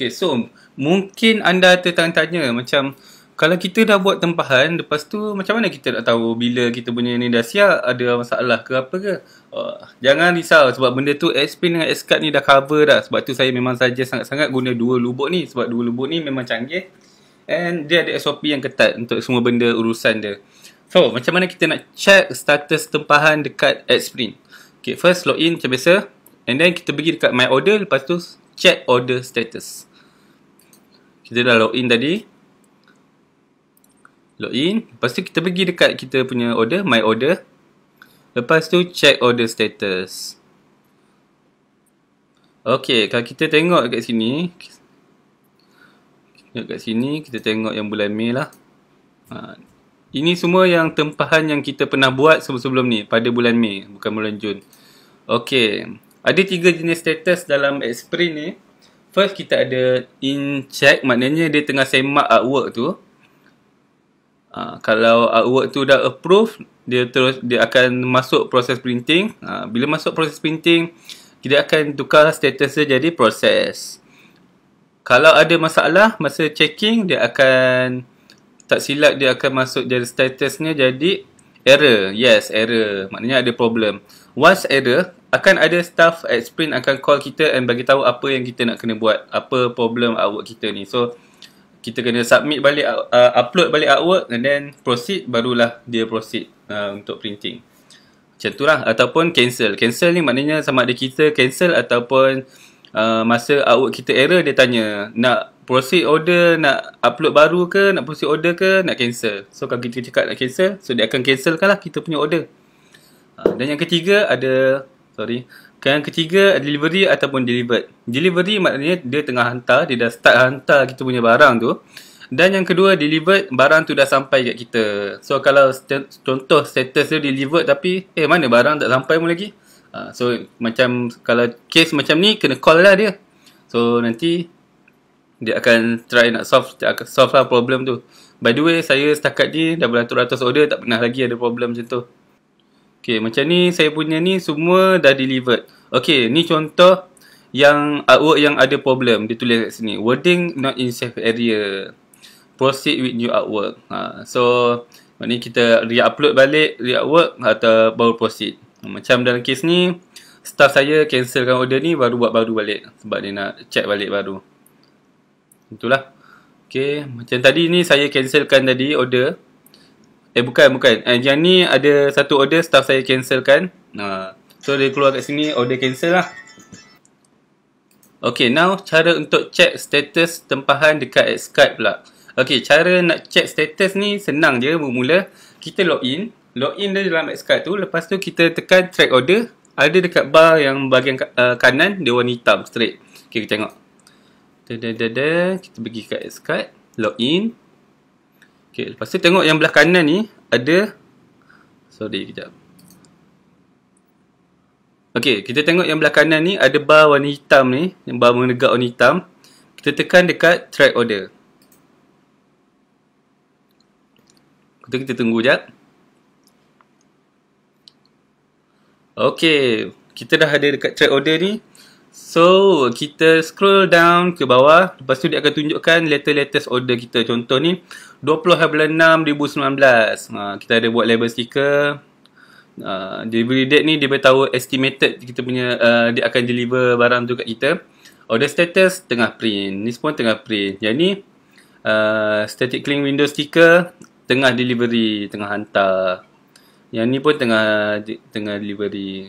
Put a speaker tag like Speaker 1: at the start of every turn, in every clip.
Speaker 1: Okay, so mungkin anda tertanya-tanya macam kalau kita dah buat tempahan, lepas tu macam mana kita nak tahu bila kita punya ni dah siap, ada masalah ke apa ke? Oh, jangan risau sebab benda tu X-Pin dengan x ni dah cover dah. Sebab tu saya memang saja sangat-sangat guna dua lubuk ni. Sebab dua lubuk ni memang canggih. And dia ada SOP yang ketat untuk semua benda urusan dia. So, macam mana kita nak check status tempahan dekat x Okay, first login macam biasa. And then kita pergi dekat My Order. Lepas tu, check order status kita dah login tadi login lepas tu kita pergi dekat kita punya order my order lepas tu check order status Okey, kalau kita tengok kat sini tengok kat sini kita tengok yang bulan Mei lah ha. ini semua yang tempahan yang kita pernah buat sebelum-sebelum ni pada bulan Mei bukan bulan Jun Okey, ada tiga jenis status dalam Xprint ni First kita ada in check maknanya dia tengah semak artwork tu. Uh, kalau artwork tu dah approve, dia terus dia akan masuk proses printing. Uh, bila masuk proses printing, kita akan tukar status dia jadi proses. Kalau ada masalah masa checking, dia akan tak silap dia akan masuk jadi statusnya jadi error. Yes, error. Maknanya ada problem. Once error, akan ada staff at Sprint akan call kita and bagi tahu apa yang kita nak kena buat, apa problem artwork kita ni. So kita kena submit balik uh, upload balik artwork and then proceed barulah dia proceed uh, untuk printing. Macam tu lah ataupun cancel. Cancel ni maknanya sama ada kita cancel ataupun uh, masa artwork kita error dia tanya nak proceed order nak upload baru ke nak proceed order ke nak cancel. So kalau kita cakap nak cancel so dia akan cancelkan lah kita punya order. Uh, dan yang ketiga ada sorry kan yang ketiga delivery ataupun delivered delivery maknanya dia tengah hantar dia dah start hantar kita punya barang tu dan yang kedua delivered barang tu dah sampai kat kita so kalau st- contoh status dia delivered tapi eh mana barang tak sampai pun lagi uh, so macam kalau case macam ni kena call lah dia so nanti dia akan try nak solve solve lah problem tu by the way saya setakat ni dah beratus-ratus order tak pernah lagi ada problem macam tu Okay, macam ni saya punya ni semua dah delivered. Okay, ni contoh yang artwork yang ada problem. Dia tulis kat sini. Wording not in safe area. Proceed with new artwork. Ha, so, ni kita re-upload balik re-artwork atau baru proceed. Macam dalam kes ni, staff saya cancelkan order ni baru buat baru balik. Sebab dia nak check balik baru. Itulah. Okay, macam tadi ni saya cancelkan tadi order. Eh bukan bukan eh, Yang ni ada satu order staff saya cancel kan uh, So dia keluar kat sini order cancel lah Okay now cara untuk check status tempahan dekat Skype pula Okay cara nak check status ni senang je bermula Kita log in, log in dia dalam Skype tu Lepas tu kita tekan track order Ada dekat bar yang bahagian uh, kanan Dia warna hitam straight Okay kita tengok Da-da-da-da. Kita pergi kat Skype log in. Okey, lepas tu tengok yang belah kanan ni ada sorry kejap. Okey, kita tengok yang belah kanan ni ada bar warna hitam ni, yang bar menegak warna hitam. Kita tekan dekat track order. Kita kita tunggu jap. Okey, kita dah ada dekat track order ni, So, kita scroll down ke bawah. Lepas tu dia akan tunjukkan latest-latest order kita. Contoh ni, 20 bulan 6, 2019. Ha, kita ada buat label sticker. Uh, delivery date ni dia beritahu estimated kita punya uh, dia akan deliver barang tu kat kita order status tengah print ni pun tengah print yang ni uh, static clean window sticker tengah delivery tengah hantar yang ni pun tengah tengah delivery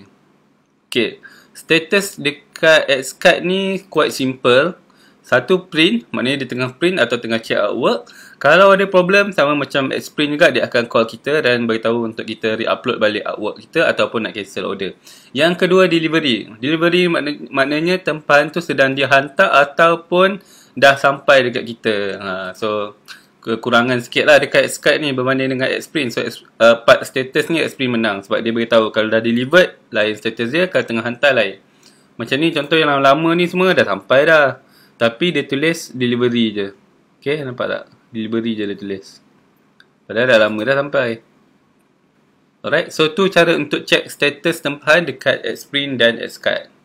Speaker 1: Okay, status dekat card ni quite simple. Satu print, maknanya dia tengah print atau tengah check work. Kalau ada problem, sama macam Xprint juga, dia akan call kita dan beritahu untuk kita re-upload balik artwork kita ataupun nak cancel order. Yang kedua, delivery. Delivery maknanya tempahan tu sedang dihantar ataupun dah sampai dekat kita. Ha, so, kekurangan sikit lah dekat Skype ni berbanding dengan Xprint. So, uh, part status ni explain menang sebab dia beritahu kalau dah delivered, lain status dia, kalau tengah hantar lain. Macam ni contoh yang lama ni semua dah sampai dah. Tapi dia tulis delivery je. Okay, nampak tak? Delivery je dia tulis. Padahal dah lama dah sampai. Alright, so tu cara untuk check status tempahan dekat Xprint dan Xcard.